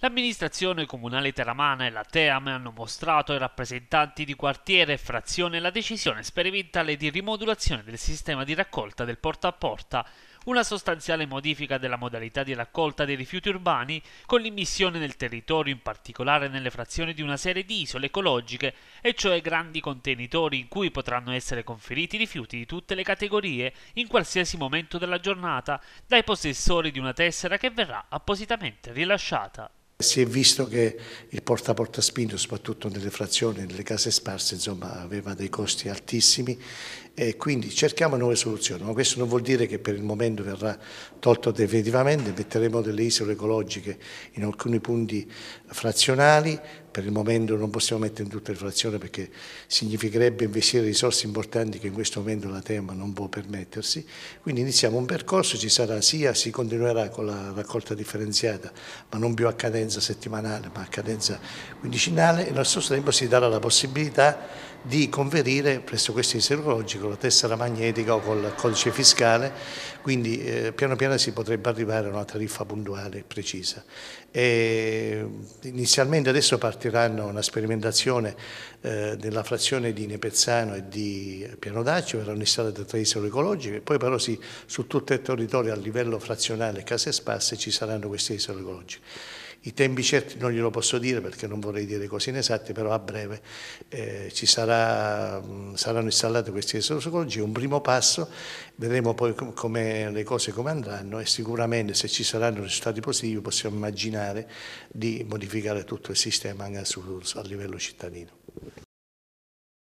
L'amministrazione comunale teramana e la Team hanno mostrato ai rappresentanti di quartiere e frazione la decisione sperimentale di rimodulazione del sistema di raccolta del porta a porta, una sostanziale modifica della modalità di raccolta dei rifiuti urbani con l'immissione nel territorio, in particolare nelle frazioni di una serie di isole ecologiche, e cioè grandi contenitori in cui potranno essere conferiti rifiuti di tutte le categorie in qualsiasi momento della giornata dai possessori di una tessera che verrà appositamente rilasciata. Si è visto che il porta a porta spinto, soprattutto nelle frazioni, nelle case sparse, insomma, aveva dei costi altissimi e quindi cerchiamo nuove soluzioni, ma questo non vuol dire che per il momento verrà tolto definitivamente, metteremo delle isole ecologiche in alcuni punti frazionali, per il momento non possiamo mettere in tutta riflessione perché significherebbe investire risorse importanti che in questo momento la tema non può permettersi. Quindi iniziamo un percorso, ci sarà sia, si continuerà con la raccolta differenziata, ma non più a cadenza settimanale, ma a cadenza quindicinale e allo stesso tempo si darà la possibilità di conferire presso questo istituto con la tessera magnetica o col codice fiscale, quindi eh, piano piano si potrebbe arrivare a una tariffa puntuale precisa. e precisa. inizialmente adesso parte partiranno una sperimentazione eh, nella frazione di Nepezzano e di Pianodaccio, verranno installate tre isole ecologiche, poi però sì, su tutto il territorio a livello frazionale Case sparse, ci saranno queste isole ecologiche. I tempi certi non glielo posso dire perché non vorrei dire cose inesatte, però a breve eh, sarà, mm, saranno installate queste psicologie, un primo passo, vedremo poi come le cose come andranno e sicuramente se ci saranno risultati positivi possiamo immaginare di modificare tutto il sistema anche a livello cittadino.